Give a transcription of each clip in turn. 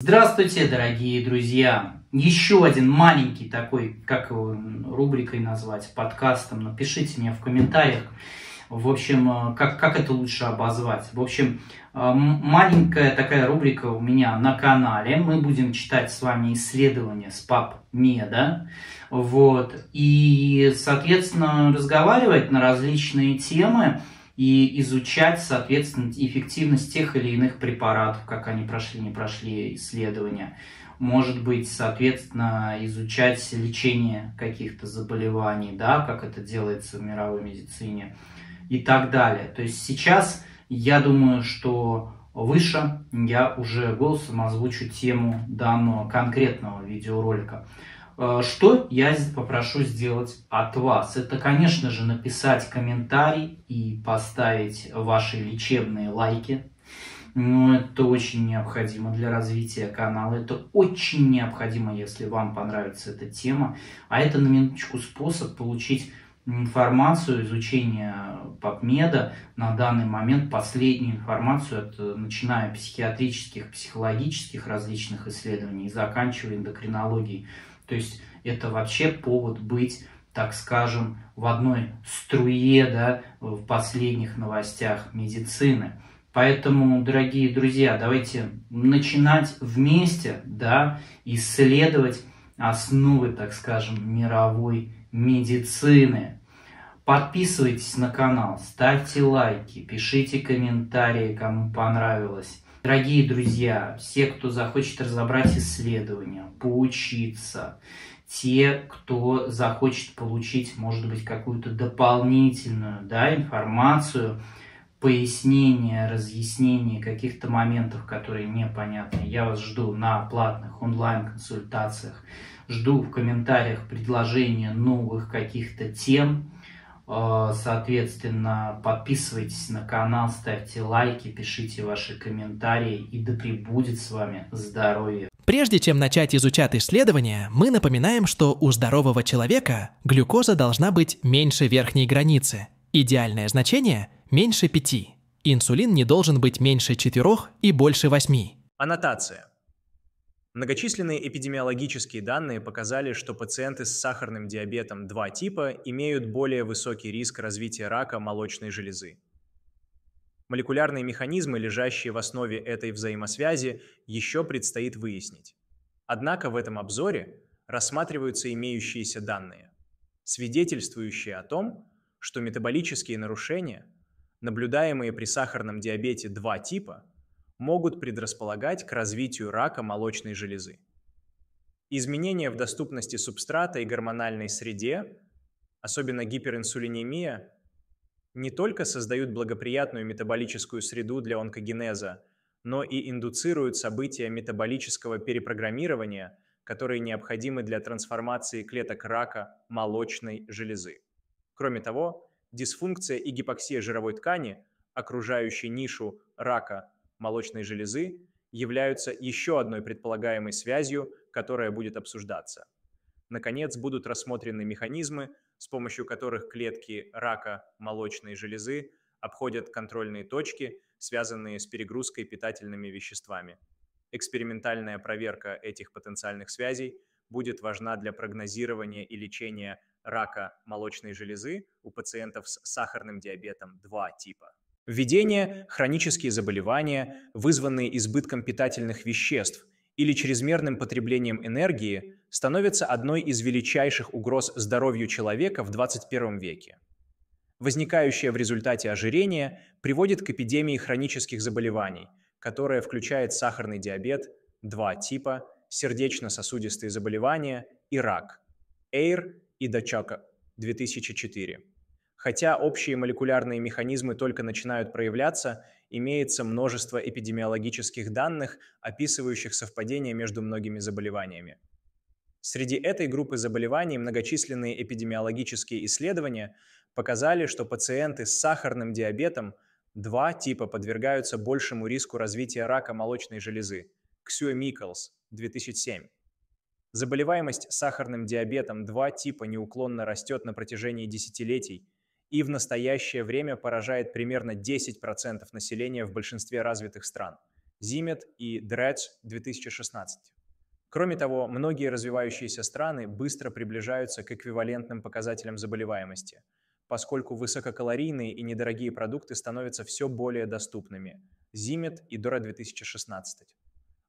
Здравствуйте, дорогие друзья! Еще один маленький такой, как его рубрикой назвать, подкастом, напишите мне в комментариях, в общем, э, как, как это лучше обозвать. В общем, э, маленькая такая рубрика у меня на канале. Мы будем читать с вами исследования с пап меда. Вот. И, соответственно, разговаривать на различные темы и изучать, соответственно, эффективность тех или иных препаратов, как они прошли, не прошли исследования. Может быть, соответственно, изучать лечение каких-то заболеваний, да, как это делается в мировой медицине и так далее. То есть сейчас я думаю, что выше я уже голосом озвучу тему данного конкретного видеоролика. Э, что я попрошу сделать от вас? Это, конечно же, написать комментарий и поставить ваши лечебные лайки. Но ну, это очень необходимо для развития канала. Это очень необходимо, если вам понравится эта тема. А это на минуточку способ получить информацию, изучение PubMed, на данный момент последнюю информацию, от, начиная психиатрических, психологических различных исследований заканчивая эндокринологией. То есть это вообще повод быть, так скажем, в одной струе да, в последних новостях медицины. Поэтому, дорогие друзья, давайте начинать вместе да, исследовать основы, так скажем, мировой медицины. Подписывайтесь на канал, ставьте лайки, пишите комментарии, кому понравилось. Дорогие друзья, все, кто захочет разобрать исследования, поучиться, те, кто захочет получить, может быть, какую-то дополнительную да, информацию, пояснение, разъяснение каких-то моментов, которые непонятны, я вас жду на платных онлайн-консультациях, жду в комментариях предложения новых каких-то тем, Э, соответственно, подписывайтесь на канал, ставьте лайки, пишите ваши комментарии и да пребудет с вами здоровье. Прежде чем начать изучать исследования, мы напоминаем, что у здорового человека глюкоза должна быть меньше верхней границы. Идеальное значение – меньше 5. Инсулин не должен быть меньше 4 и больше 8. Аннотация. Многочисленные эпидемиологические данные показали, что пациенты с сахарным диабетом 2 типа имеют более высокий риск развития рака молочной железы. Молекулярные механизмы, лежащие в основе этой взаимосвязи, еще предстоит выяснить. Однако в этом обзоре рассматриваются имеющиеся данные, свидетельствующие о том, что метаболические нарушения, наблюдаемые при сахарном диабете 2 типа – могут предрасполагать к развитию рака молочной железы. Изменения в доступности субстрата и гормональной среде, особенно гиперинсулинемия, не только создают благоприятную метаболическую среду для онкогенеза, но и индуцируют события метаболического перепрограммирования, которые необходимы для трансформации клеток рака молочной железы. Кроме того, дисфункция и гипоксия жировой ткани, окружающей нишу рака молочной железы являются еще одной предполагаемой связью, которая будет обсуждаться. Наконец, будут рассмотрены механизмы, с помощью которых клетки рака молочной железы обходят контрольные точки, связанные с перегрузкой питательными веществами. Экспериментальная проверка этих потенциальных связей будет важна для прогнозирования и лечения рака молочной железы у пациентов с сахарным диабетом 2 типа. Введение – хронические заболевания, вызванные избытком питательных веществ или чрезмерным потреблением энергии, становится одной из величайших угроз здоровью человека в 21 веке. Возникающее в результате ожирения приводит к эпидемии хронических заболеваний, которая включает сахарный диабет, два типа, сердечно-сосудистые заболевания и рак. Эйр и Дачака, 2004. Хотя общие молекулярные механизмы только начинают проявляться, имеется множество эпидемиологических данных, описывающих совпадения между многими заболеваниями. Среди этой группы заболеваний многочисленные эпидемиологические исследования показали, что пациенты с сахарным диабетом два типа подвергаются большему риску развития рака молочной железы – Ксюэ Миколс, 2007. Заболеваемость сахарным диабетом два типа неуклонно растет на протяжении десятилетий – и в настоящее время поражает примерно 10% населения в большинстве развитых стран – Зимет и Дредж 2016. Кроме того, многие развивающиеся страны быстро приближаются к эквивалентным показателям заболеваемости, поскольку высококалорийные и недорогие продукты становятся все более доступными – Зимет и Дора 2016.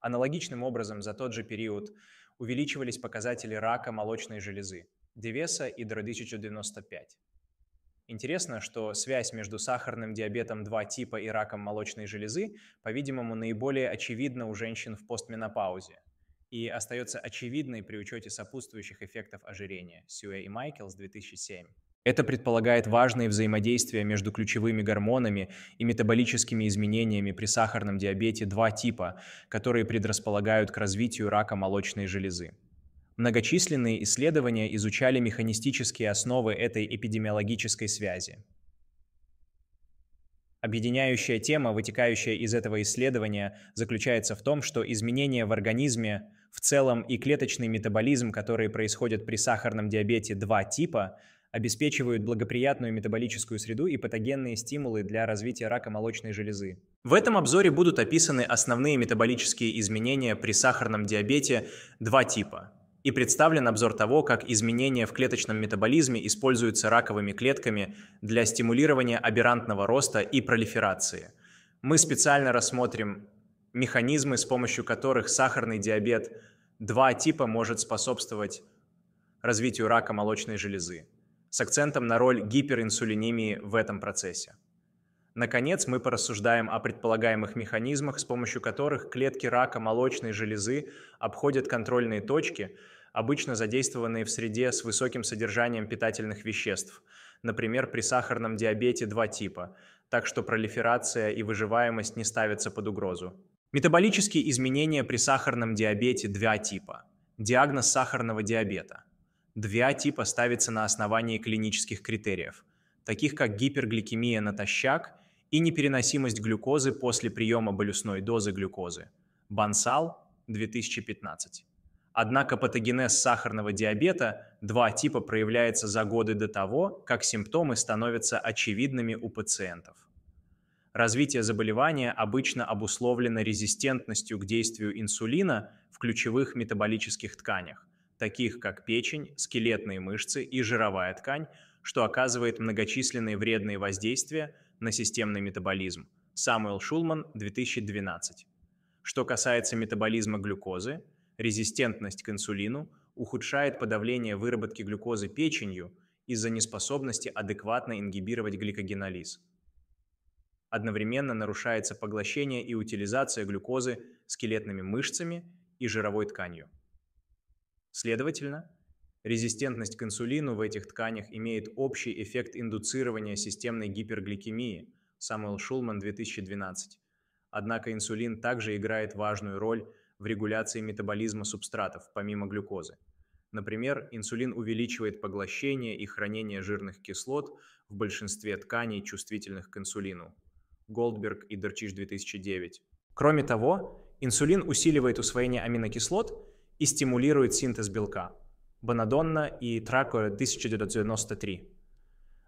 Аналогичным образом за тот же период увеличивались показатели рака молочной железы – Девеса и Дора 1095. Интересно, что связь между сахарным диабетом 2 типа и раком молочной железы, по-видимому, наиболее очевидна у женщин в постменопаузе и остается очевидной при учете сопутствующих эффектов ожирения Сюэ и Майклс, 2007. Это предполагает важные взаимодействия между ключевыми гормонами и метаболическими изменениями при сахарном диабете 2 типа, которые предрасполагают к развитию рака молочной железы. Многочисленные исследования изучали механистические основы этой эпидемиологической связи. Объединяющая тема, вытекающая из этого исследования, заключается в том, что изменения в организме в целом и клеточный метаболизм, которые происходят при сахарном диабете 2 типа, обеспечивают благоприятную метаболическую среду и патогенные стимулы для развития рака молочной железы. В этом обзоре будут описаны основные метаболические изменения при сахарном диабете 2 типа и представлен обзор того, как изменения в клеточном метаболизме используются раковыми клетками для стимулирования аберрантного роста и пролиферации. Мы специально рассмотрим механизмы, с помощью которых сахарный диабет два типа может способствовать развитию рака молочной железы, с акцентом на роль гиперинсулинемии в этом процессе. Наконец, мы порассуждаем о предполагаемых механизмах, с помощью которых клетки рака молочной железы обходят контрольные точки, обычно задействованные в среде с высоким содержанием питательных веществ, например, при сахарном диабете 2 типа, так что пролиферация и выживаемость не ставятся под угрозу. Метаболические изменения при сахарном диабете 2 типа. Диагноз сахарного диабета. 2 типа ставится на основании клинических критериев, таких как гипергликемия натощак и непереносимость глюкозы после приема болюсной дозы глюкозы. Бансал, 2015. Однако патогенез сахарного диабета два типа проявляется за годы до того, как симптомы становятся очевидными у пациентов. Развитие заболевания обычно обусловлено резистентностью к действию инсулина в ключевых метаболических тканях, таких как печень, скелетные мышцы и жировая ткань, что оказывает многочисленные вредные воздействия на системный метаболизм. Самуэл Шулман, 2012. Что касается метаболизма глюкозы – резистентность к инсулину, ухудшает подавление выработки глюкозы печенью из-за неспособности адекватно ингибировать гликогенолиз. Одновременно нарушается поглощение и утилизация глюкозы скелетными мышцами и жировой тканью. Следовательно, резистентность к инсулину в этих тканях имеет общий эффект индуцирования системной гипергликемии, Самуэл Шулман, 2012. Однако инсулин также играет важную роль в регуляции метаболизма субстратов, помимо глюкозы. Например, инсулин увеличивает поглощение и хранение жирных кислот в большинстве тканей, чувствительных к инсулину. Голдберг и Дерчиш 2009. Кроме того, инсулин усиливает усвоение аминокислот и стимулирует синтез белка. Бонадонна и Трако 1993.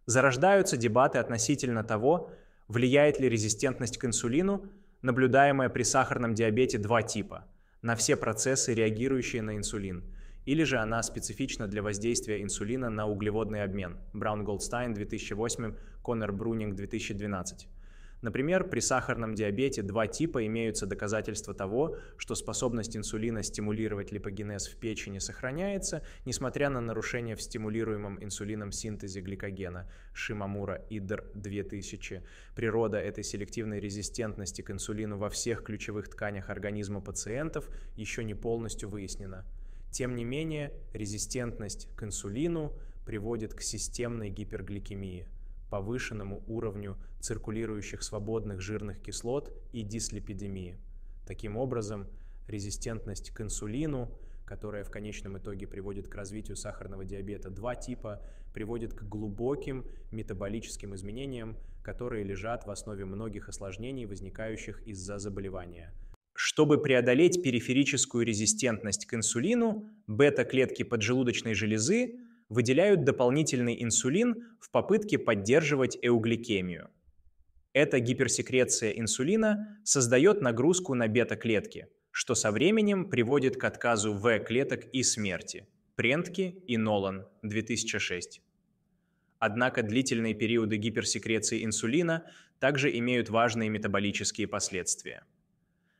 Зарождаются дебаты относительно того, влияет ли резистентность к инсулину, наблюдаемая при сахарном диабете два типа – на все процессы, реагирующие на инсулин, или же она специфична для воздействия инсулина на углеводный обмен. Браун Голдстайн 2008, Коннор Брунинг 2012. Например, при сахарном диабете два типа имеются доказательства того, что способность инсулина стимулировать липогенез в печени сохраняется, несмотря на нарушение в стимулируемом инсулином синтезе гликогена Шимамура Идр 2000. Природа этой селективной резистентности к инсулину во всех ключевых тканях организма пациентов еще не полностью выяснена. Тем не менее, резистентность к инсулину приводит к системной гипергликемии – повышенному уровню циркулирующих свободных жирных кислот и дислепидемии. Таким образом, резистентность к инсулину, которая в конечном итоге приводит к развитию сахарного диабета два типа, приводит к глубоким метаболическим изменениям, которые лежат в основе многих осложнений, возникающих из-за заболевания. Чтобы преодолеть периферическую резистентность к инсулину, бета-клетки поджелудочной железы выделяют дополнительный инсулин в попытке поддерживать эугликемию. Эта гиперсекреция инсулина создает нагрузку на бета-клетки, что со временем приводит к отказу В-клеток и смерти. Прентки и Нолан, 2006. Однако длительные периоды гиперсекреции инсулина также имеют важные метаболические последствия.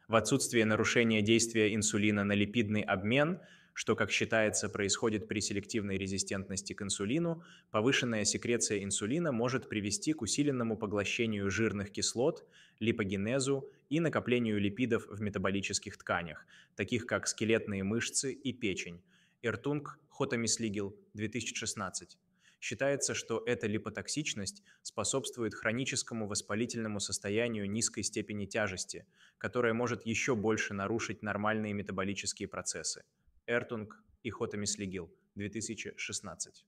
В отсутствие нарушения действия инсулина на липидный обмен – что, как считается, происходит при селективной резистентности к инсулину, повышенная секреция инсулина может привести к усиленному поглощению жирных кислот, липогенезу и накоплению липидов в метаболических тканях, таких как скелетные мышцы и печень. Иртунг Хотамислигил, 2016. Считается, что эта липотоксичность способствует хроническому воспалительному состоянию низкой степени тяжести, которое может еще больше нарушить нормальные метаболические процессы. Эртунг и Хотамислигил, 2016.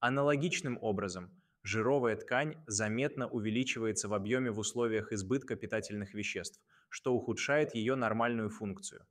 Аналогичным образом жировая ткань заметно увеличивается в объеме в условиях избытка питательных веществ, что ухудшает ее нормальную функцию.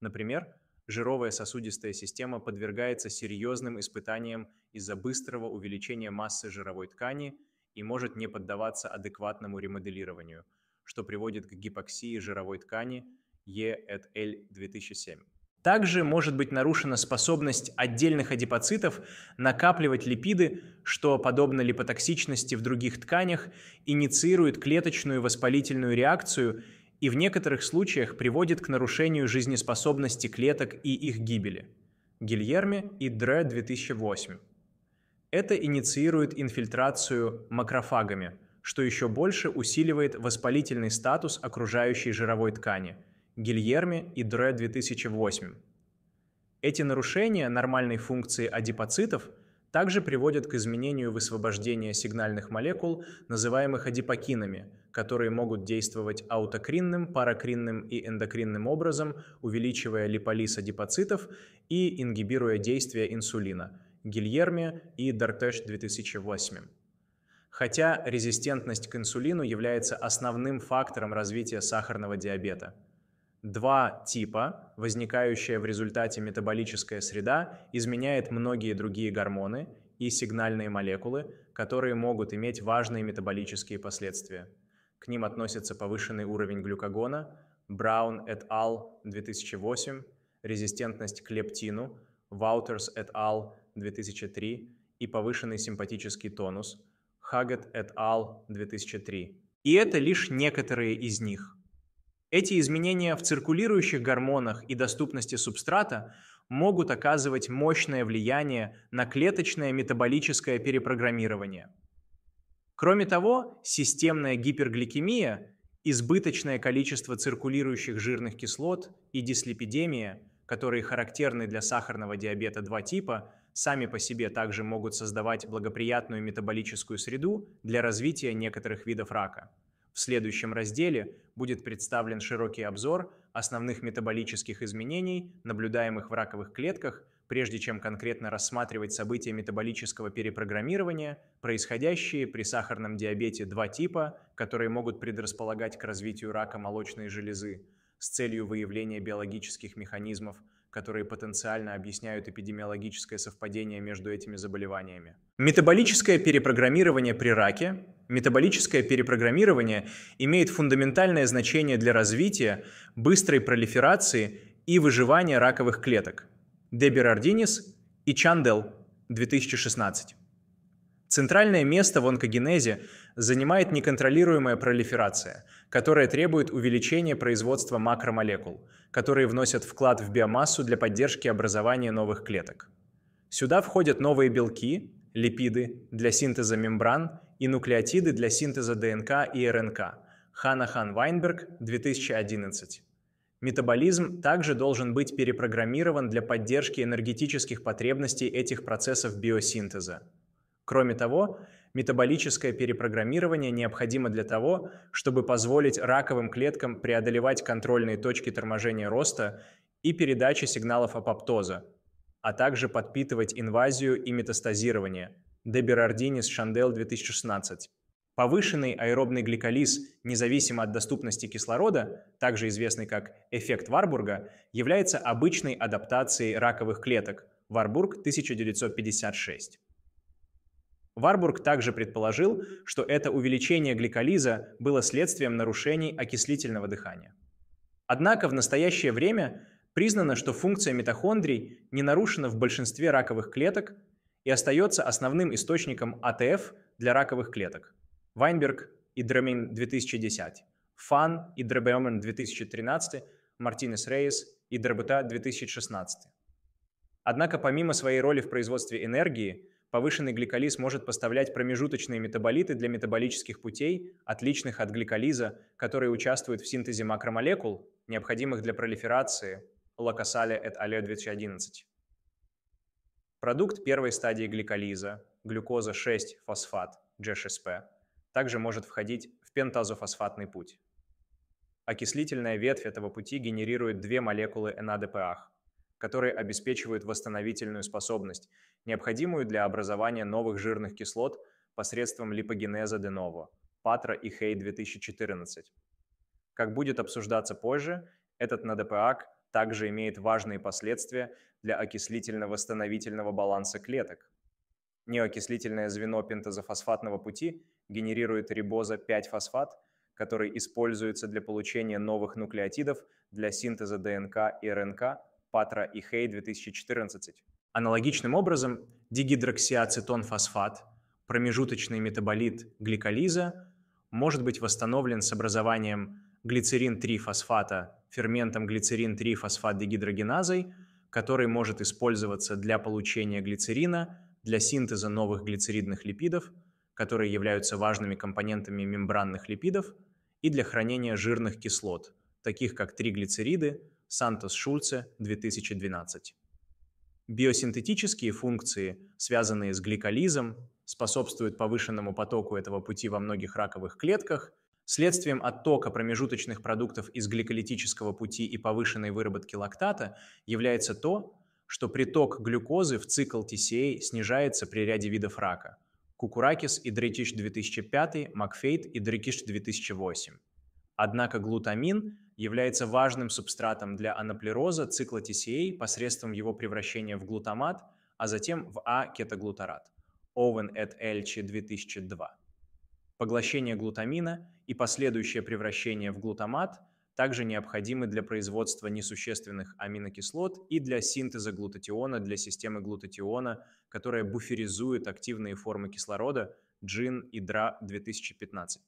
Например, жировая сосудистая система подвергается серьезным испытаниям из-за быстрого увеличения массы жировой ткани и может не поддаваться адекватному ремоделированию, что приводит к гипоксии жировой ткани E L 2007. Также может быть нарушена способность отдельных адипоцитов накапливать липиды, что, подобно липотоксичности в других тканях, инициирует клеточную воспалительную реакцию и в некоторых случаях приводит к нарушению жизнеспособности клеток и их гибели. Гильерми и Дре 2008. Это инициирует инфильтрацию макрофагами, что еще больше усиливает воспалительный статус окружающей жировой ткани – Гильерми и Дре 2008. Эти нарушения нормальной функции адипоцитов также приводят к изменению высвобождения сигнальных молекул, называемых адипокинами, которые могут действовать аутокринным, паракринным и эндокринным образом, увеличивая липолиз адипоцитов и ингибируя действие инсулина – Гильерми и Дартеш 2008. Хотя резистентность к инсулину является основным фактором развития сахарного диабета – два типа, возникающая в результате метаболическая среда, изменяет многие другие гормоны и сигнальные молекулы, которые могут иметь важные метаболические последствия. К ним относятся повышенный уровень глюкогона, Браун et al. 2008, резистентность к лептину, Ваутерс et al. 2003 и повышенный симпатический тонус, Хагет et al. 2003. И это лишь некоторые из них – эти изменения в циркулирующих гормонах и доступности субстрата могут оказывать мощное влияние на клеточное метаболическое перепрограммирование. Кроме того, системная гипергликемия, избыточное количество циркулирующих жирных кислот и дислепидемия, которые характерны для сахарного диабета 2 типа, сами по себе также могут создавать благоприятную метаболическую среду для развития некоторых видов рака. В следующем разделе будет представлен широкий обзор основных метаболических изменений, наблюдаемых в раковых клетках, прежде чем конкретно рассматривать события метаболического перепрограммирования, происходящие при сахарном диабете два типа, которые могут предрасполагать к развитию рака молочной железы, с целью выявления биологических механизмов – которые потенциально объясняют эпидемиологическое совпадение между этими заболеваниями. Метаболическое перепрограммирование при раке. Метаболическое перепрограммирование имеет фундаментальное значение для развития, быстрой пролиферации и выживания раковых клеток. Дебер Рардинис и Чандел, 2016. Центральное место в онкогенезе занимает неконтролируемая пролиферация – которое требует увеличения производства макромолекул, которые вносят вклад в биомассу для поддержки образования новых клеток. Сюда входят новые белки, липиды для синтеза мембран и нуклеотиды для синтеза ДНК и РНК. Хана Хан Вайнберг, 2011. Метаболизм также должен быть перепрограммирован для поддержки энергетических потребностей этих процессов биосинтеза. Кроме того, Метаболическое перепрограммирование необходимо для того, чтобы позволить раковым клеткам преодолевать контрольные точки торможения роста и передачи сигналов апоптоза, а также подпитывать инвазию и метастазирование. Деберардинис Шандел 2016. Повышенный аэробный гликолиз, независимо от доступности кислорода, также известный как эффект Варбурга, является обычной адаптацией раковых клеток. Варбург 1956. Варбург также предположил, что это увеличение гликолиза было следствием нарушений окислительного дыхания. Однако в настоящее время признано, что функция митохондрий не нарушена в большинстве раковых клеток и остается основным источником АТФ для раковых клеток. Вайнберг и Дремин 2010, Фан и Дребеомен 2013, Мартинес Рейс и Дребута 2016. Однако помимо своей роли в производстве энергии, повышенный гликолиз может поставлять промежуточные метаболиты для метаболических путей, отличных от гликолиза, которые участвуют в синтезе макромолекул, необходимых для пролиферации Лакасале et al. 2011. Продукт первой стадии гликолиза, глюкоза-6-фосфат, 6 GSP, также может входить в пентазофосфатный путь. Окислительная ветвь этого пути генерирует две молекулы НАДПАХ которые обеспечивают восстановительную способность, необходимую для образования новых жирных кислот посредством липогенеза де ново, Патра и Хей 2014. Как будет обсуждаться позже, этот НДПАК также имеет важные последствия для окислительно-восстановительного баланса клеток. Неокислительное звено пентазофосфатного пути генерирует рибоза-5-фосфат, который используется для получения новых нуклеотидов для синтеза ДНК и РНК Патра и Хей 2014. Аналогичным образом дигидроксиацетонфосфат, промежуточный метаболит гликолиза, может быть восстановлен с образованием глицерин-3-фосфата ферментом глицерин-3-фосфат-дегидрогеназой, который может использоваться для получения глицерина, для синтеза новых глицеридных липидов, которые являются важными компонентами мембранных липидов, и для хранения жирных кислот, таких как триглицериды, Сантос Шульце 2012. Биосинтетические функции, связанные с гликолизом, способствуют повышенному потоку этого пути во многих раковых клетках. Следствием оттока промежуточных продуктов из гликолитического пути и повышенной выработки лактата является то, что приток глюкозы в цикл TCA снижается при ряде видов рака – Кукуракис и Дретиш 2005, Макфейт и Дретиш 2008. Однако глутамин является важным субстратом для анаплероза цикла TCA а посредством его превращения в глутамат, а затем в А-кетоглутарат. Owen et al. 2002. Поглощение глутамина и последующее превращение в глутамат также необходимы для производства несущественных аминокислот и для синтеза глутатиона для системы глутатиона, которая буферизует активные формы кислорода, Джин и ДРА 2015.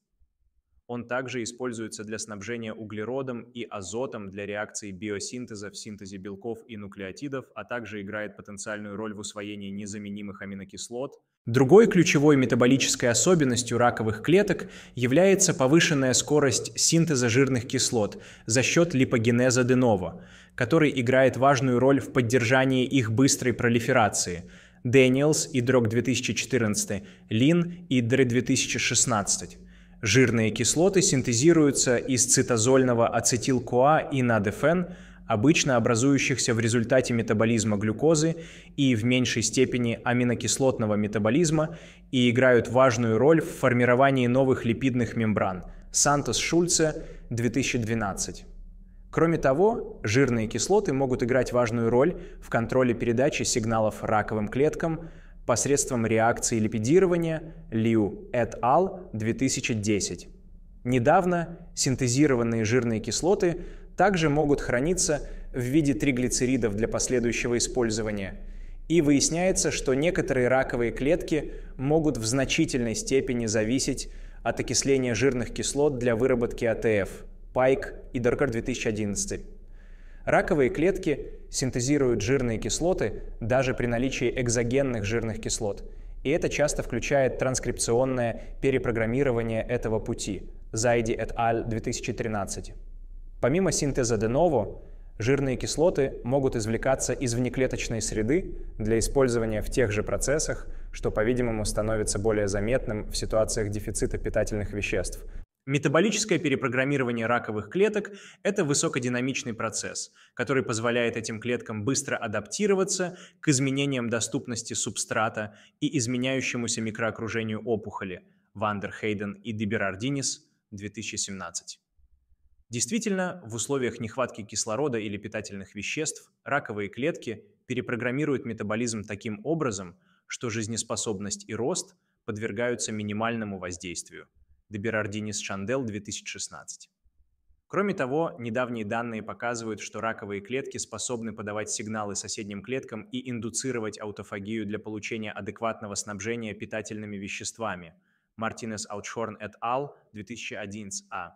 Он также используется для снабжения углеродом и азотом для реакции биосинтеза в синтезе белков и нуклеотидов, а также играет потенциальную роль в усвоении незаменимых аминокислот. Другой ключевой метаболической особенностью раковых клеток является повышенная скорость синтеза жирных кислот за счет липогенеза денова, который играет важную роль в поддержании их быстрой пролиферации – Дэниелс и Дрог 2014, Лин и Дре 2016. Жирные кислоты синтезируются из цитозольного ацетил-КоА и НАДФН, обычно образующихся в результате метаболизма глюкозы и в меньшей степени аминокислотного метаболизма и играют важную роль в формировании новых липидных мембран. Сантос Шульце, 2012. Кроме того, жирные кислоты могут играть важную роль в контроле передачи сигналов раковым клеткам, посредством реакции липидирования Liu et al. 2010. Недавно синтезированные жирные кислоты также могут храниться в виде триглицеридов для последующего использования. И выясняется, что некоторые раковые клетки могут в значительной степени зависеть от окисления жирных кислот для выработки АТФ, ПАЙК и Доркар 2011. Раковые клетки синтезируют жирные кислоты даже при наличии экзогенных жирных кислот. И это часто включает транскрипционное перепрограммирование этого пути. Зайди et al. 2013. Помимо синтеза де novo, жирные кислоты могут извлекаться из внеклеточной среды для использования в тех же процессах, что, по-видимому, становится более заметным в ситуациях дефицита питательных веществ – Метаболическое перепрограммирование раковых клеток – это высокодинамичный процесс, который позволяет этим клеткам быстро адаптироваться к изменениям доступности субстрата и изменяющемуся микроокружению опухоли Вандер Хейден и Деберардинис, 2017. Действительно, в условиях нехватки кислорода или питательных веществ раковые клетки перепрограммируют метаболизм таким образом, что жизнеспособность и рост подвергаются минимальному воздействию – Деберардинис Шандел 2016. Кроме того, недавние данные показывают, что раковые клетки способны подавать сигналы соседним клеткам и индуцировать аутофагию для получения адекватного снабжения питательными веществами. Мартинес Аутшорн et al. 2011а.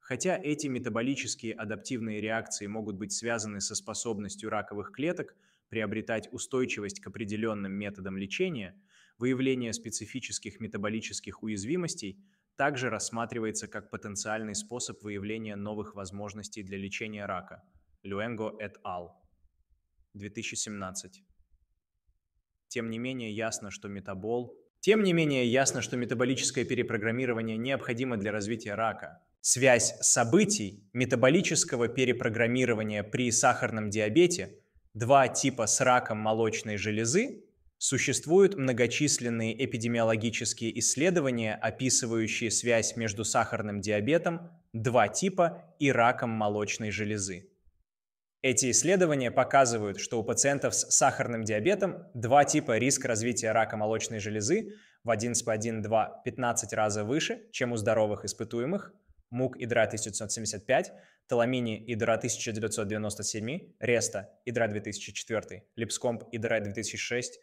Хотя эти метаболические адаптивные реакции могут быть связаны со способностью раковых клеток приобретать устойчивость к определенным методам лечения, выявление специфических метаболических уязвимостей – также рассматривается как потенциальный способ выявления новых возможностей для лечения рака. Люэнго et al. 2017. Тем не менее ясно, что метабол... Тем не менее ясно, что метаболическое перепрограммирование необходимо для развития рака. Связь событий метаболического перепрограммирования при сахарном диабете, два типа с раком молочной железы Существуют многочисленные эпидемиологические исследования, описывающие связь между сахарным диабетом, два типа и раком молочной железы. Эти исследования показывают, что у пациентов с сахарным диабетом два типа риск развития рака молочной железы в 11P1-2 15 раза выше, чем у здоровых испытуемых, МУК Идра 1975, Таламини Идра 1997, Реста Идра 2004, Липскомп Идра 2006,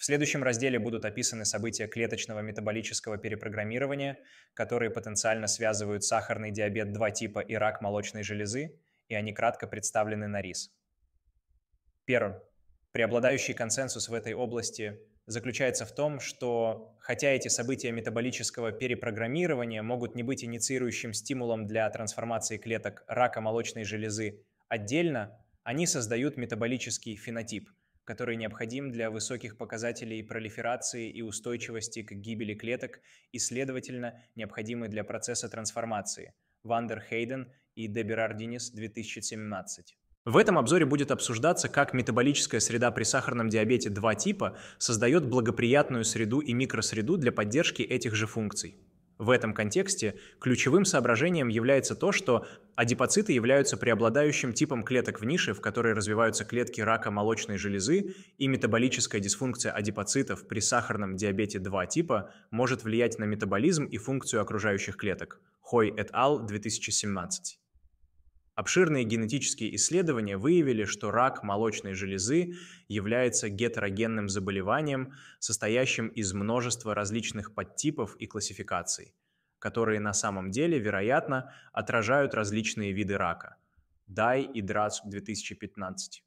в следующем разделе будут описаны события клеточного метаболического перепрограммирования, которые потенциально связывают сахарный диабет 2 типа и рак молочной железы, и они кратко представлены на рис. Первым. Преобладающий консенсус в этой области заключается в том, что хотя эти события метаболического перепрограммирования могут не быть инициирующим стимулом для трансформации клеток рака молочной железы отдельно, они создают метаболический фенотип – который необходим для высоких показателей пролиферации и устойчивости к гибели клеток и, следовательно, необходимы для процесса трансформации. Вандер Хейден и Деберар Денис, 2017. В этом обзоре будет обсуждаться, как метаболическая среда при сахарном диабете 2 типа создает благоприятную среду и микросреду для поддержки этих же функций. В этом контексте ключевым соображением является то, что адипоциты являются преобладающим типом клеток в нише, в которой развиваются клетки рака молочной железы, и метаболическая дисфункция адипоцитов при сахарном диабете 2 типа может влиять на метаболизм и функцию окружающих клеток. Хой et al. 2017. Обширные генетические исследования выявили, что рак молочной железы является гетерогенным заболеванием, состоящим из множества различных подтипов и классификаций, которые на самом деле, вероятно, отражают различные виды рака. Дай и Драц 2015.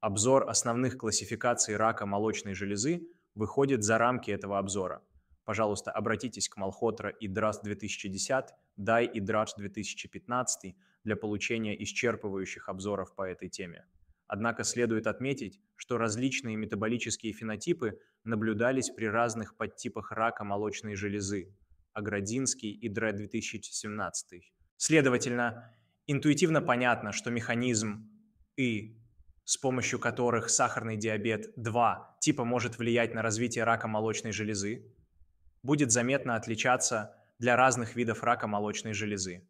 Обзор основных классификаций рака молочной железы выходит за рамки этого обзора – Пожалуйста, обратитесь к Малхотра и Драс 2010, Дай и Драш 2015 для получения исчерпывающих обзоров по этой теме. Однако следует отметить, что различные метаболические фенотипы наблюдались при разных подтипах рака молочной железы – Аградинский и Дре 2017. Следовательно, интуитивно понятно, что механизм и с помощью которых сахарный диабет 2 типа может влиять на развитие рака молочной железы, будет заметно отличаться для разных видов рака молочной железы.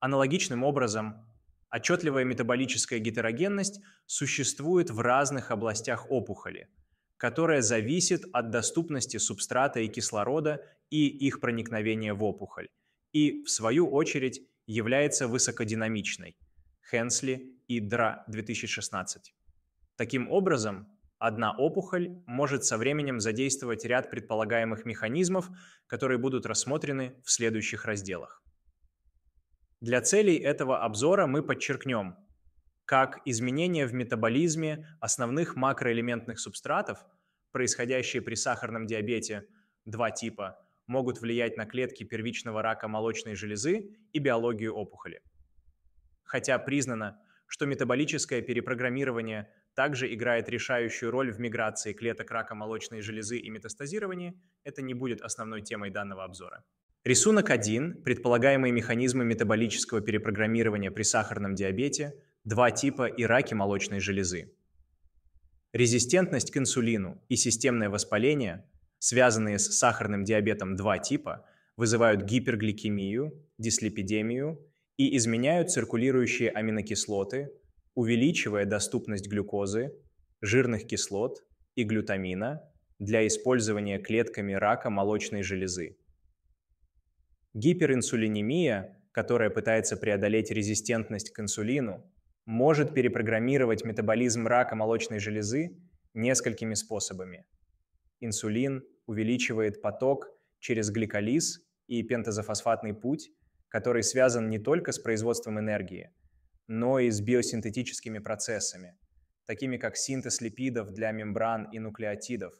Аналогичным образом, отчетливая метаболическая гетерогенность существует в разных областях опухоли, которая зависит от доступности субстрата и кислорода и их проникновения в опухоль, и, в свою очередь, является высокодинамичной. Хенсли и Дра 2016. Таким образом, Одна опухоль может со временем задействовать ряд предполагаемых механизмов, которые будут рассмотрены в следующих разделах. Для целей этого обзора мы подчеркнем, как изменения в метаболизме основных макроэлементных субстратов, происходящие при сахарном диабете, два типа, могут влиять на клетки первичного рака молочной железы и биологию опухоли. Хотя признано, что метаболическое перепрограммирование также играет решающую роль в миграции клеток рака молочной железы и метастазировании, это не будет основной темой данного обзора. Рисунок 1. Предполагаемые механизмы метаболического перепрограммирования при сахарном диабете, два типа и раки молочной железы. Резистентность к инсулину и системное воспаление, связанные с сахарным диабетом два типа, вызывают гипергликемию, дислепидемию и изменяют циркулирующие аминокислоты, увеличивая доступность глюкозы, жирных кислот и глютамина для использования клетками рака молочной железы. Гиперинсулинемия, которая пытается преодолеть резистентность к инсулину, может перепрограммировать метаболизм рака молочной железы несколькими способами. Инсулин увеличивает поток через гликолиз и пентазофосфатный путь, который связан не только с производством энергии – но и с биосинтетическими процессами, такими как синтез липидов для мембран и нуклеотидов,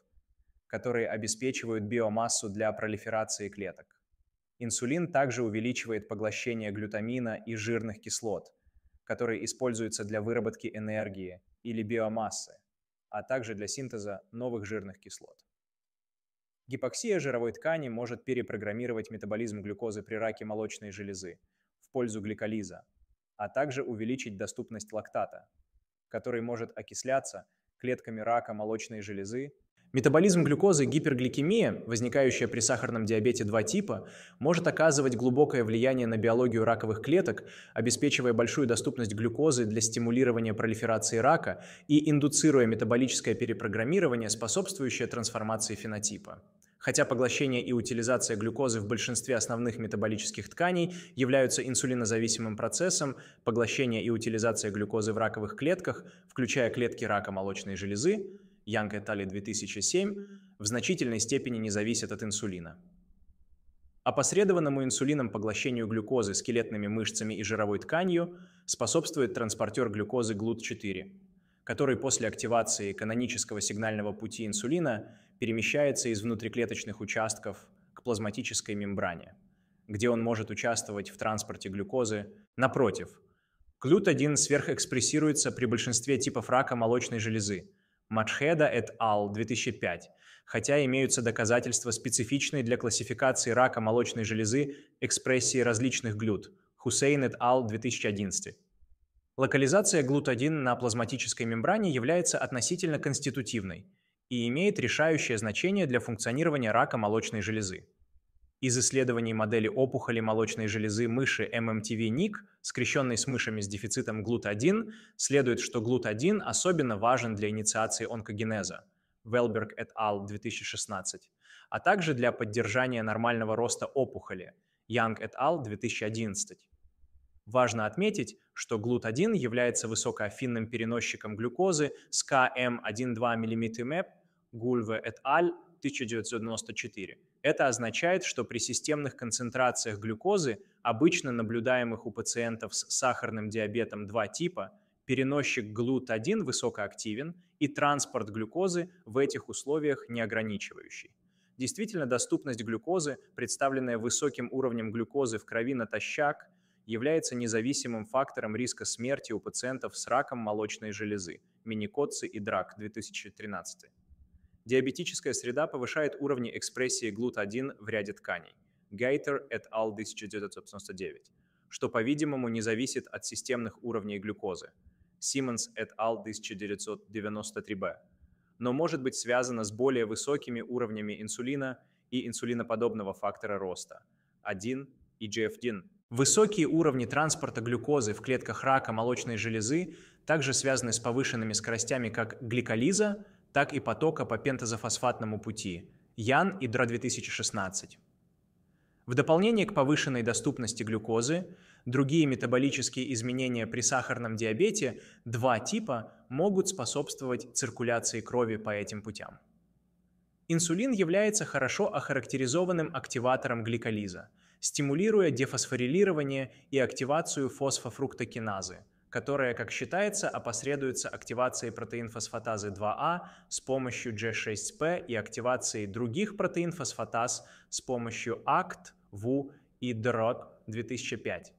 которые обеспечивают биомассу для пролиферации клеток. Инсулин также увеличивает поглощение глютамина и жирных кислот, которые используются для выработки энергии или биомассы, а также для синтеза новых жирных кислот. Гипоксия жировой ткани может перепрограммировать метаболизм глюкозы при раке молочной железы в пользу гликолиза, а также увеличить доступность лактата, который может окисляться клетками рака молочной железы. Метаболизм глюкозы, гипергликемия, возникающая при сахарном диабете 2 типа, может оказывать глубокое влияние на биологию раковых клеток, обеспечивая большую доступность глюкозы для стимулирования пролиферации рака и индуцируя метаболическое перепрограммирование, способствующее трансформации фенотипа. Хотя поглощение и утилизация глюкозы в большинстве основных метаболических тканей являются инсулинозависимым процессом, поглощение и утилизация глюкозы в раковых клетках, включая клетки рака молочной железы, Янг и Тали 2007, в значительной степени не зависит от инсулина. Опосредованному инсулином поглощению глюкозы скелетными мышцами и жировой тканью способствует транспортер глюкозы GLUT4, который после активации канонического сигнального пути инсулина перемещается из внутриклеточных участков к плазматической мембране, где он может участвовать в транспорте глюкозы. Напротив, глют-1 сверхэкспрессируется при большинстве типов рака молочной железы. Матхеда et al. 2005, хотя имеются доказательства специфичной для классификации рака молочной железы экспрессии различных глют. Хусейн et al. 2011. Локализация глут-1 на плазматической мембране является относительно конститутивной – и имеет решающее значение для функционирования рака молочной железы. Из исследований модели опухоли молочной железы мыши MMTV-NIC, скрещенной с мышами с дефицитом глут-1, следует, что глут-1 особенно важен для инициации онкогенеза. Велберг et al. 2016, а также для поддержания нормального роста опухоли. Young et al. 2011. Важно отметить, что GLUT1 является высокоафинным переносчиком глюкозы с КМ12-миллиметимеп Гульве et al. 1994. Это означает, что при системных концентрациях глюкозы, обычно наблюдаемых у пациентов с сахарным диабетом 2 типа, переносчик GLUT1 высокоактивен и транспорт глюкозы в этих условиях не ограничивающий. Действительно, доступность глюкозы, представленная высоким уровнем глюкозы в крови натощак – является независимым фактором риска смерти у пациентов с раком молочной железы, миникоци и драк 2013. Диабетическая среда повышает уровни экспрессии глут-1 в ряде тканей. Гейтер et al. 1999, что, по-видимому, не зависит от системных уровней глюкозы. Siemens et al. 1993b, но может быть связано с более высокими уровнями инсулина и инсулиноподобного фактора роста 1 и gf Высокие уровни транспорта глюкозы в клетках рака молочной железы также связаны с повышенными скоростями как гликолиза, так и потока по пентазофосфатному пути Ян и ДРА-2016. В дополнение к повышенной доступности глюкозы, другие метаболические изменения при сахарном диабете два типа могут способствовать циркуляции крови по этим путям. Инсулин является хорошо охарактеризованным активатором гликолиза – стимулируя дефосфорилирование и активацию фосфофруктокиназы, которая, как считается, опосредуется активацией протеинфосфатазы 2А а с помощью G6P и активацией других протеинфосфатаз с помощью АКТ, ВУ и ДРОТ 2005.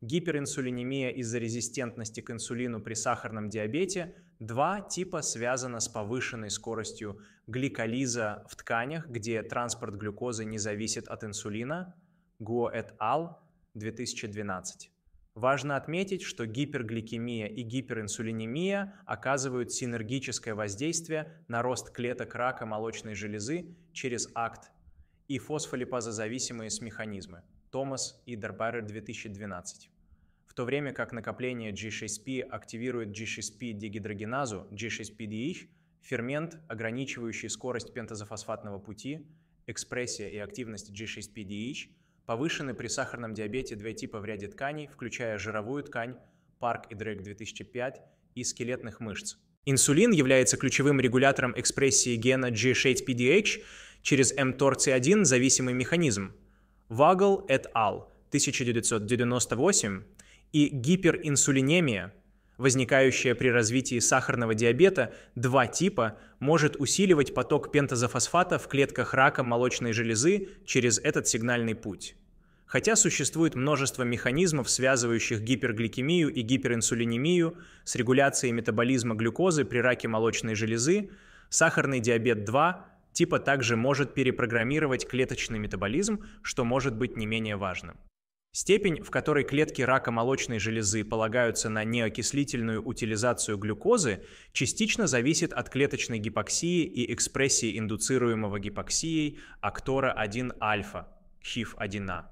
Гиперинсулинемия из-за резистентности к инсулину при сахарном диабете два типа связана с повышенной скоростью гликолиза в тканях, где транспорт глюкозы не зависит от инсулина, Гуо et al. 2012. Важно отметить, что гипергликемия и гиперинсулинемия оказывают синергическое воздействие на рост клеток рака молочной железы через акт и фосфолипазозависимые с механизмы Томас и Дербарер 2012. В то время как накопление G6P активирует G6P дегидрогеназу, G6PDH, фермент, ограничивающий скорость пентазофосфатного пути, экспрессия и активность G6PDH Повышены при сахарном диабете два типа в ряде тканей, включая жировую ткань, Парк и Дрейк 2005 и скелетных мышц. Инсулин является ключевым регулятором экспрессии гена G6PDH через mTORC1 зависимый механизм. Вагл et al. 1998 и гиперинсулинемия возникающая при развитии сахарного диабета, два типа, может усиливать поток пентазофосфата в клетках рака молочной железы через этот сигнальный путь. Хотя существует множество механизмов, связывающих гипергликемию и гиперинсулинемию с регуляцией метаболизма глюкозы при раке молочной железы, сахарный диабет 2 типа также может перепрограммировать клеточный метаболизм, что может быть не менее важным. Степень, в которой клетки рака молочной железы полагаются на неокислительную утилизацию глюкозы, частично зависит от клеточной гипоксии и экспрессии индуцируемого гипоксией актора 1 альфа hif HIV-1А,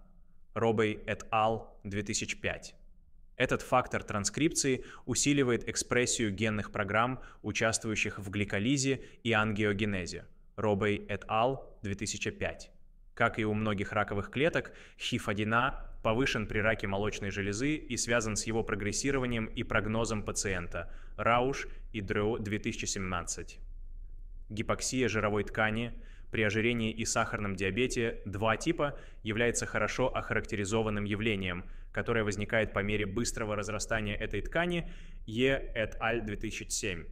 Робей et al. 2005. Этот фактор транскрипции усиливает экспрессию генных программ, участвующих в гликолизе и ангиогенезе. Робей et al. 2005. Как и у многих раковых клеток, hif 1 а повышен при раке молочной железы и связан с его прогрессированием и прогнозом пациента Рауш и Дрео 2017. Гипоксия жировой ткани при ожирении и сахарном диабете два типа является хорошо охарактеризованным явлением, которое возникает по мере быстрого разрастания этой ткани Е et al. 2007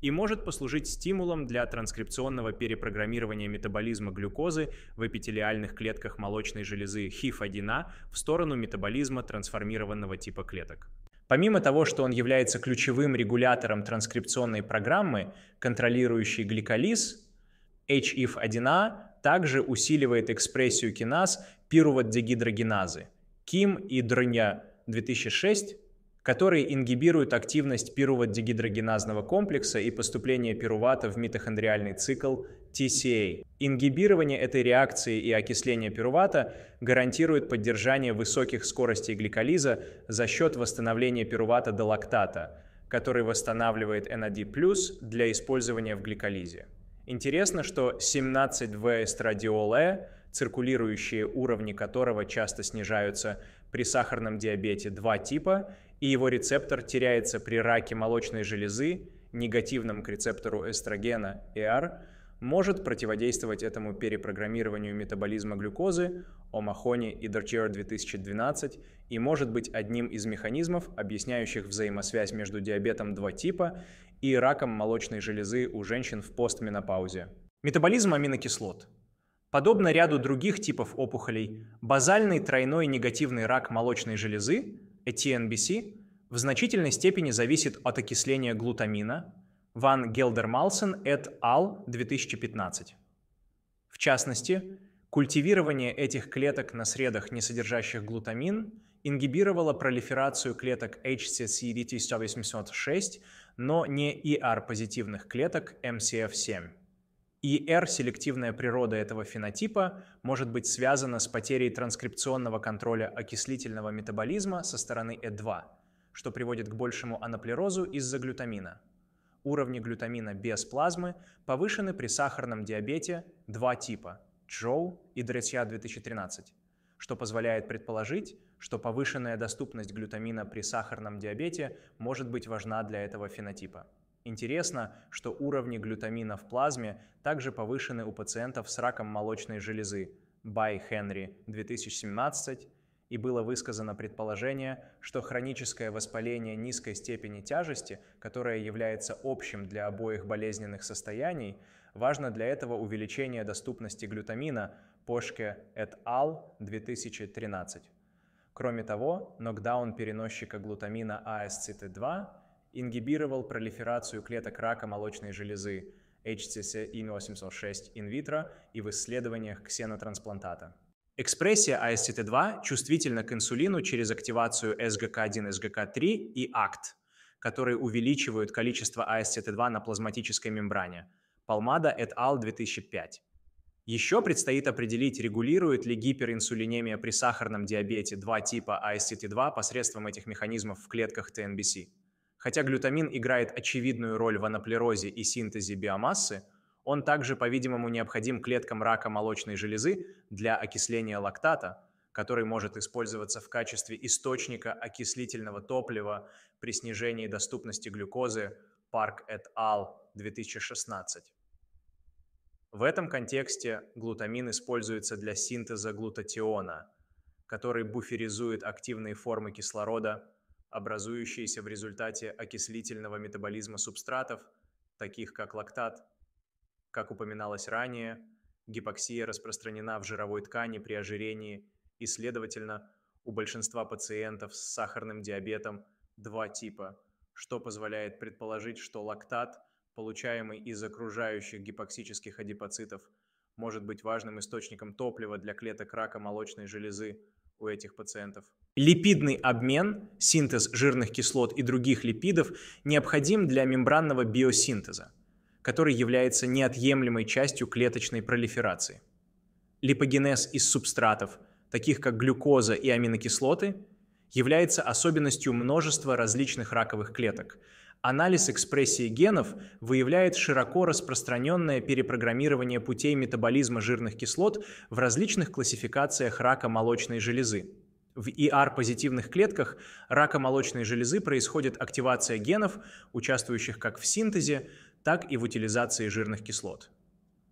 и может послужить стимулом для транскрипционного перепрограммирования метаболизма глюкозы в эпителиальных клетках молочной железы HIF-1A а в сторону метаболизма трансформированного типа клеток. Помимо того, что он является ключевым регулятором транскрипционной программы, контролирующей гликолиз, HIF-1A а также усиливает экспрессию киназ пируват дегидрогеназы. Ким и Дрыня 2006 которые ингибируют активность пируват-дегидрогеназного комплекса и поступление пирувата в митохондриальный цикл TCA. А. Ингибирование этой реакции и окисление пирувата гарантирует поддержание высоких скоростей гликолиза за счет восстановления пирувата до лактата, который восстанавливает NAD+, для использования в гликолизе. Интересно, что 17 в эстрадиол э, циркулирующие уровни которого часто снижаются при сахарном диабете 2 типа, и его рецептор теряется при раке молочной железы, негативном к рецептору эстрогена ER, может противодействовать этому перепрограммированию метаболизма глюкозы, Омахони и Дорчиор 2012, и может быть одним из механизмов, объясняющих взаимосвязь между диабетом 2 типа и раком молочной железы у женщин в постменопаузе. Метаболизм аминокислот. Подобно ряду других типов опухолей, базальный тройной негативный рак молочной железы ATNBC в значительной степени зависит от окисления глутамина Ван Гелдермалсен et al. 2015. В частности, культивирование этих клеток на средах, не содержащих глутамин, ингибировало пролиферацию клеток hcc 186 но не ER-позитивных клеток MCF7. И R-селективная природа этого фенотипа может быть связана с потерей транскрипционного контроля окислительного метаболизма со стороны E2, что приводит к большему анаплерозу из-за глютамина. Уровни глютамина без плазмы повышены при сахарном диабете два типа – Джоу и Дресья 2013, что позволяет предположить, что повышенная доступность глютамина при сахарном диабете может быть важна для этого фенотипа. Интересно, что уровни глютамина в плазме также повышены у пациентов с раком молочной железы by Henry 2017, и было высказано предположение, что хроническое воспаление низкой степени тяжести, которое является общим для обоих болезненных состояний, важно для этого увеличение доступности глютамина Пошке et al. 2013. Кроме того, нокдаун переносчика глутамина асцт 2 ингибировал пролиферацию клеток рака молочной железы HCC-IN806 in vitro и в исследованиях ксенотрансплантата. Экспрессия АСТТ2 чувствительна к инсулину через активацию СГК1, СГК3 и АКТ, которые увеличивают количество АСТТ2 на плазматической мембране. Палмада et al. 2005. Еще предстоит определить, регулирует ли гиперинсулинемия при сахарном диабете два типа ASCT2 посредством этих механизмов в клетках ТНБС. Хотя глютамин играет очевидную роль в анаплерозе и синтезе биомассы, он также, по-видимому, необходим клеткам рака молочной железы для окисления лактата, который может использоваться в качестве источника окислительного топлива при снижении доступности глюкозы Парк et al. 2016. В этом контексте глутамин используется для синтеза глутатиона, который буферизует активные формы кислорода образующиеся в результате окислительного метаболизма субстратов, таких как лактат. Как упоминалось ранее, гипоксия распространена в жировой ткани при ожирении и, следовательно, у большинства пациентов с сахарным диабетом два типа, что позволяет предположить, что лактат, получаемый из окружающих гипоксических адипоцитов, может быть важным источником топлива для клеток рака молочной железы у этих пациентов. Липидный обмен, синтез жирных кислот и других липидов необходим для мембранного биосинтеза, который является неотъемлемой частью клеточной пролиферации. Липогенез из субстратов, таких как глюкоза и аминокислоты, является особенностью множества различных раковых клеток. Анализ экспрессии генов выявляет широко распространенное перепрограммирование путей метаболизма жирных кислот в различных классификациях рака молочной железы. В ER-позитивных клетках рака молочной железы происходит активация генов, участвующих как в синтезе, так и в утилизации жирных кислот.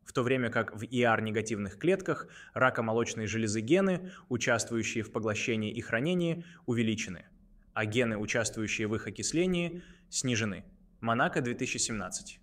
В то время как в ER-негативных клетках рака молочной железы гены, участвующие в поглощении и хранении, увеличены, а гены, участвующие в их окислении, снижены. Монако 2017.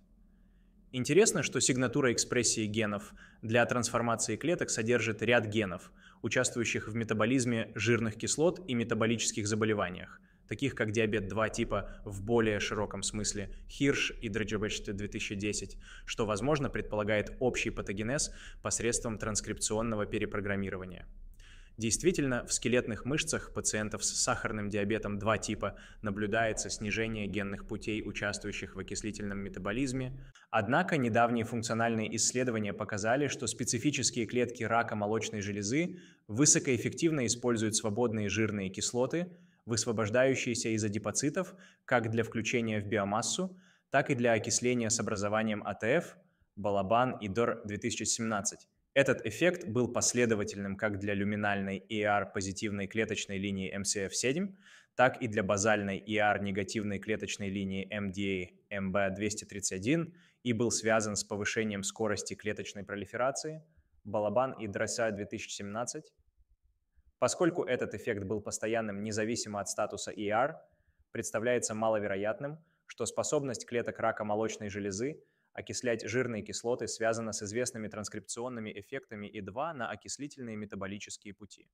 Интересно, что сигнатура экспрессии генов для трансформации клеток содержит ряд генов, участвующих в метаболизме жирных кислот и метаболических заболеваниях, таких как диабет 2 типа в более широком смысле, Хирш и Драджабечте 2010, что, возможно, предполагает общий патогенез посредством транскрипционного перепрограммирования. Действительно, в скелетных мышцах пациентов с сахарным диабетом 2 типа наблюдается снижение генных путей, участвующих в окислительном метаболизме. Однако недавние функциональные исследования показали, что специфические клетки рака молочной железы высокоэффективно используют свободные жирные кислоты, высвобождающиеся из адипоцитов, как для включения в биомассу, так и для окисления с образованием АТФ, Балабан и ДОР-2017 этот эффект был последовательным как для люминальной ER позитивной клеточной линии MCF7, так и для базальной ER негативной клеточной линии MDA-MB231 и был связан с повышением скорости клеточной пролиферации, Балабан и Дрося 2017. Поскольку этот эффект был постоянным независимо от статуса ER, представляется маловероятным, что способность клеток рака молочной железы окислять жирные кислоты связано с известными транскрипционными эффектами И2 на окислительные метаболические пути.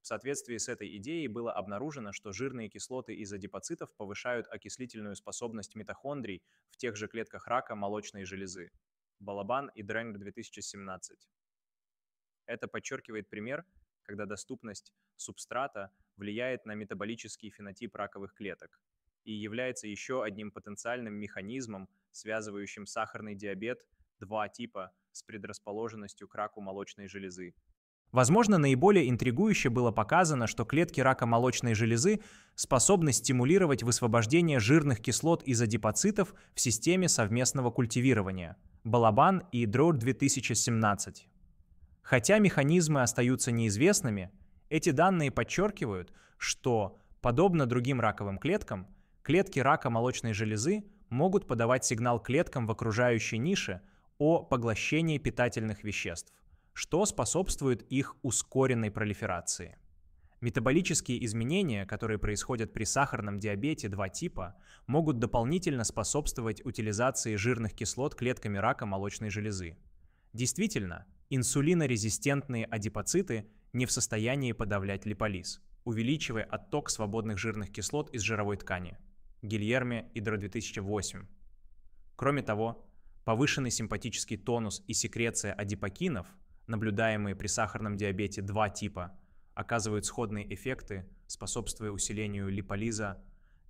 В соответствии с этой идеей было обнаружено, что жирные кислоты из адипоцитов повышают окислительную способность митохондрий в тех же клетках рака молочной железы. Балабан и Дрэнг 2017. Это подчеркивает пример, когда доступность субстрата влияет на метаболический фенотип раковых клеток, и является еще одним потенциальным механизмом, связывающим сахарный диабет два типа с предрасположенностью к раку молочной железы. Возможно, наиболее интригующе было показано, что клетки рака молочной железы способны стимулировать высвобождение жирных кислот из адипоцитов в системе совместного культивирования – Балабан и Дрор 2017. Хотя механизмы остаются неизвестными, эти данные подчеркивают, что, подобно другим раковым клеткам, Клетки рака молочной железы могут подавать сигнал клеткам в окружающей нише о поглощении питательных веществ, что способствует их ускоренной пролиферации. Метаболические изменения, которые происходят при сахарном диабете 2 типа, могут дополнительно способствовать утилизации жирных кислот клетками рака молочной железы. Действительно, инсулинорезистентные адипоциты не в состоянии подавлять липолиз, увеличивая отток свободных жирных кислот из жировой ткани. Гильерме Идро 2008. Кроме того, повышенный симпатический тонус и секреция адипокинов, наблюдаемые при сахарном диабете 2 типа, оказывают сходные эффекты, способствуя усилению липолиза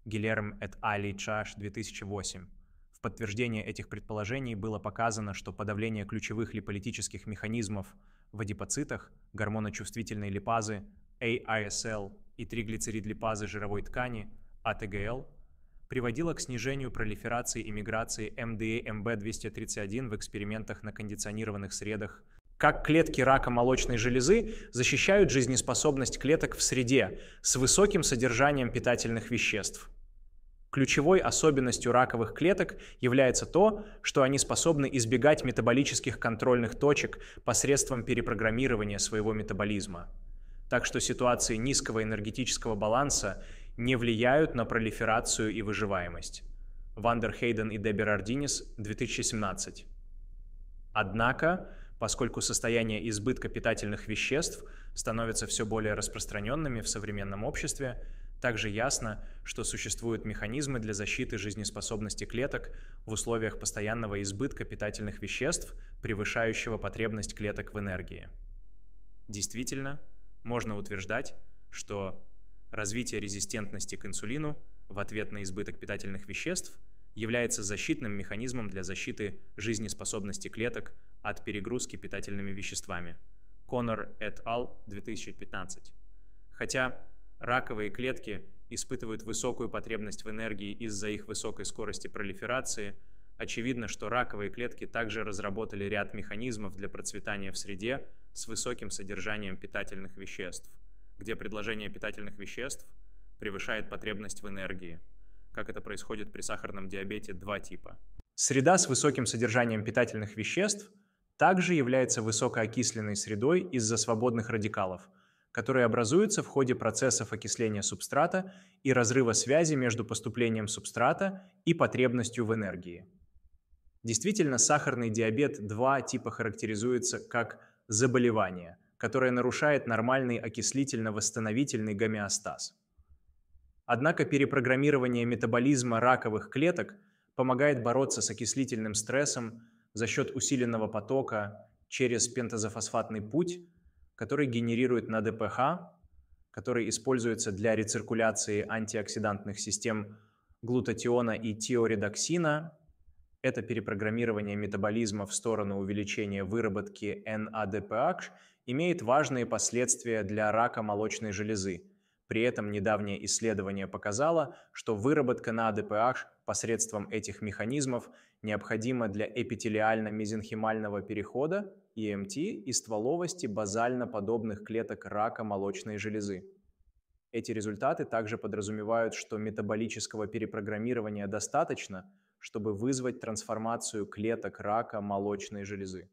Гильерм et al. Чаш 2008. В подтверждение этих предположений было показано, что подавление ключевых липолитических механизмов в адипоцитах, гормоночувствительной липазы, AISL и триглицеридлипазы жировой ткани, АТГЛ – приводила к снижению пролиферации и миграции MDA-MB231 в экспериментах на кондиционированных средах как клетки рака молочной железы защищают жизнеспособность клеток в среде с высоким содержанием питательных веществ. Ключевой особенностью раковых клеток является то, что они способны избегать метаболических контрольных точек посредством перепрограммирования своего метаболизма. Так что ситуации низкого энергетического баланса не влияют на пролиферацию и выживаемость. Вандер Хейден и Дебер Ардинис, 2017. Однако, поскольку состояние избытка питательных веществ становится все более распространенными в современном обществе, также ясно, что существуют механизмы для защиты жизнеспособности клеток в условиях постоянного избытка питательных веществ, превышающего потребность клеток в энергии. Действительно, можно утверждать, что развитие резистентности к инсулину в ответ на избыток питательных веществ является защитным механизмом для защиты жизнеспособности клеток от перегрузки питательными веществами. Конор et al. 2015. Хотя раковые клетки испытывают высокую потребность в энергии из-за их высокой скорости пролиферации, очевидно, что раковые клетки также разработали ряд механизмов для процветания в среде с высоким содержанием питательных веществ – где предложение питательных веществ превышает потребность в энергии, как это происходит при сахарном диабете 2 типа. Среда с высоким содержанием питательных веществ также является высокоокисленной средой из-за свободных радикалов, которые образуются в ходе процессов окисления субстрата и разрыва связи между поступлением субстрата и потребностью в энергии. Действительно, сахарный диабет 2 типа характеризуется как заболевание – которое нарушает нормальный окислительно-восстановительный гомеостаз. Однако перепрограммирование метаболизма раковых клеток помогает бороться с окислительным стрессом за счет усиленного потока через пентазофосфатный путь, который генерирует на ДПХ, который используется для рециркуляции антиоксидантных систем глутатиона и теоредоксина. Это перепрограммирование метаболизма в сторону увеличения выработки NADPH а – имеет важные последствия для рака молочной железы. При этом недавнее исследование показало, что выработка на АДПH посредством этих механизмов необходима для эпителиально-мезенхимального перехода, (EMT) и стволовости базально-подобных клеток рака молочной железы. Эти результаты также подразумевают, что метаболического перепрограммирования достаточно, чтобы вызвать трансформацию клеток рака молочной железы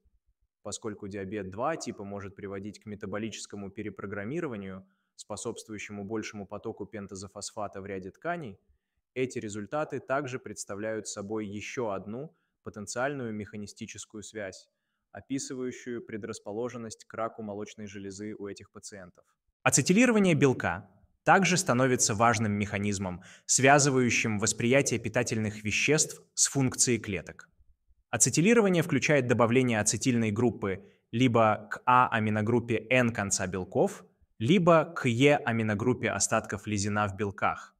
поскольку диабет 2 типа может приводить к метаболическому перепрограммированию, способствующему большему потоку пентозофосфата в ряде тканей, эти результаты также представляют собой еще одну потенциальную механистическую связь, описывающую предрасположенность к раку молочной железы у этих пациентов. Ацетилирование белка также становится важным механизмом, связывающим восприятие питательных веществ с функцией клеток. Ацетилирование включает добавление ацетильной группы либо к А-аминогруппе N конца белков, либо к Е-аминогруппе остатков лизина в белках.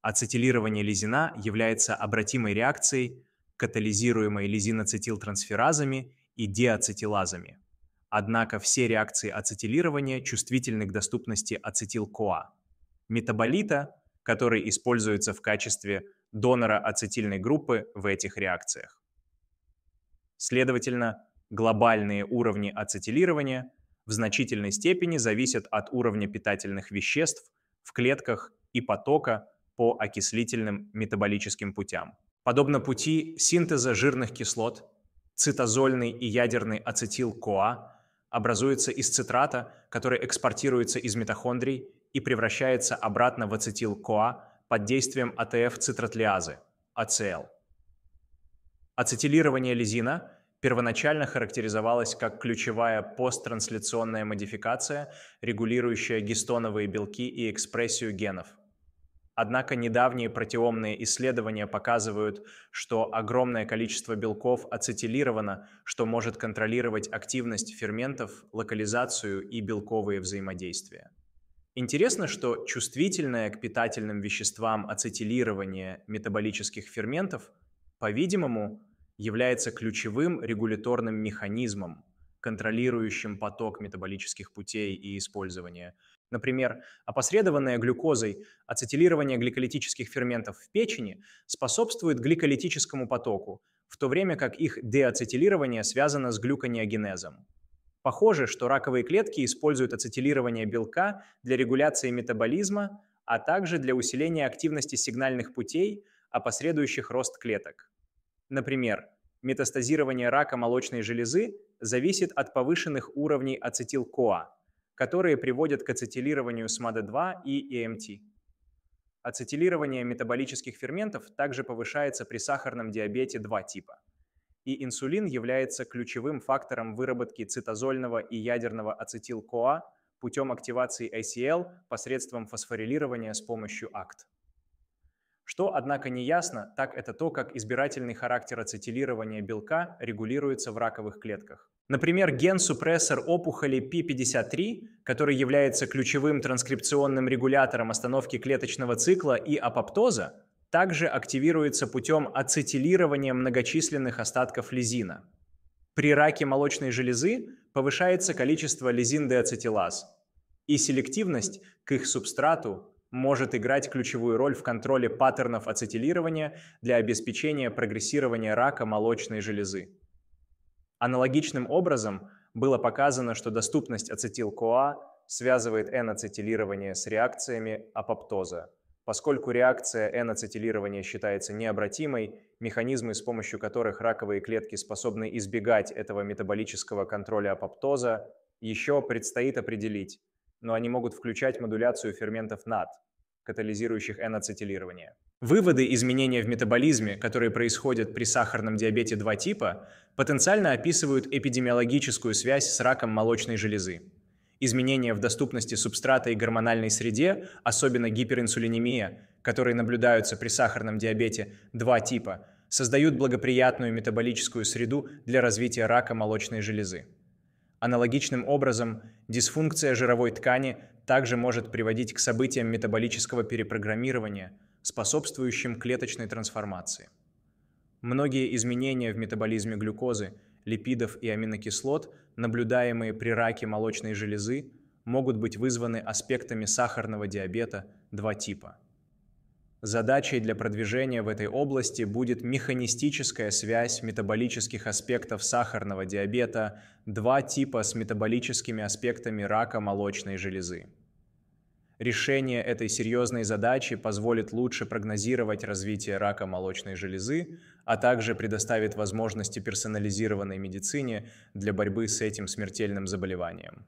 Ацетилирование лизина является обратимой реакцией, катализируемой лизиноцетилтрансферазами и диацетилазами. Однако все реакции ацетилирования чувствительны к доступности ацетил-КоА, метаболита, который используется в качестве донора ацетильной группы в этих реакциях. Следовательно, глобальные уровни ацетилирования в значительной степени зависят от уровня питательных веществ в клетках и потока по окислительным метаболическим путям. Подобно пути синтеза жирных кислот, цитозольный и ядерный ацетил-КоА образуется из цитрата, который экспортируется из митохондрий и превращается обратно в ацетил-КоА под действием АТФ-цитратлиазы, АЦЛ. Ацетилирование лизина первоначально характеризовалось как ключевая посттрансляционная модификация, регулирующая гистоновые белки и экспрессию генов. Однако недавние протеомные исследования показывают, что огромное количество белков ацетилировано, что может контролировать активность ферментов, локализацию и белковые взаимодействия. Интересно, что чувствительное к питательным веществам ацетилирование метаболических ферментов, по-видимому, является ключевым регуляторным механизмом, контролирующим поток метаболических путей и использования. Например, опосредованное глюкозой ацетилирование гликолитических ферментов в печени способствует гликолитическому потоку, в то время как их деацетилирование связано с глюконеогенезом. Похоже, что раковые клетки используют ацетилирование белка для регуляции метаболизма, а также для усиления активности сигнальных путей, опосредующих рост клеток. Например, метастазирование рака молочной железы зависит от повышенных уровней ацетил-КоА, которые приводят к ацетилированию СМАД2 и ЭМТ. Ацетилирование метаболических ферментов также повышается при сахарном диабете 2 типа. И инсулин является ключевым фактором выработки цитозольного и ядерного ацетил-КоА путем активации ACL а посредством фосфорилирования с помощью АКТ. Что, однако, не ясно, так это то, как избирательный характер ацетилирования белка регулируется в раковых клетках. Например, ген-супрессор опухоли P53, который является ключевым транскрипционным регулятором остановки клеточного цикла и апоптоза, также активируется путем ацетилирования многочисленных остатков лизина. При раке молочной железы повышается количество лизин-деацетилаз и селективность к их субстрату может играть ключевую роль в контроле паттернов ацетилирования для обеспечения прогрессирования рака молочной железы. Аналогичным образом было показано, что доступность ацетил-КоА связывает N-ацетилирование с реакциями апоптоза. Поскольку реакция N-ацетилирования считается необратимой, механизмы, с помощью которых раковые клетки способны избегать этого метаболического контроля апоптоза, еще предстоит определить, но они могут включать модуляцию ферментов НАД, катализирующих N-ацетилирование. Выводы изменения в метаболизме, которые происходят при сахарном диабете 2 типа, потенциально описывают эпидемиологическую связь с раком молочной железы. Изменения в доступности субстрата и гормональной среде, особенно гиперинсулинемия, которые наблюдаются при сахарном диабете 2 типа, создают благоприятную метаболическую среду для развития рака молочной железы. Аналогичным образом, дисфункция жировой ткани также может приводить к событиям метаболического перепрограммирования, способствующим клеточной трансформации. Многие изменения в метаболизме глюкозы, липидов и аминокислот, наблюдаемые при раке молочной железы, могут быть вызваны аспектами сахарного диабета два типа – Задачей для продвижения в этой области будет механистическая связь метаболических аспектов сахарного диабета, два типа с метаболическими аспектами рака молочной железы. Решение этой серьезной задачи позволит лучше прогнозировать развитие рака молочной железы, а также предоставит возможности персонализированной медицине для борьбы с этим смертельным заболеванием.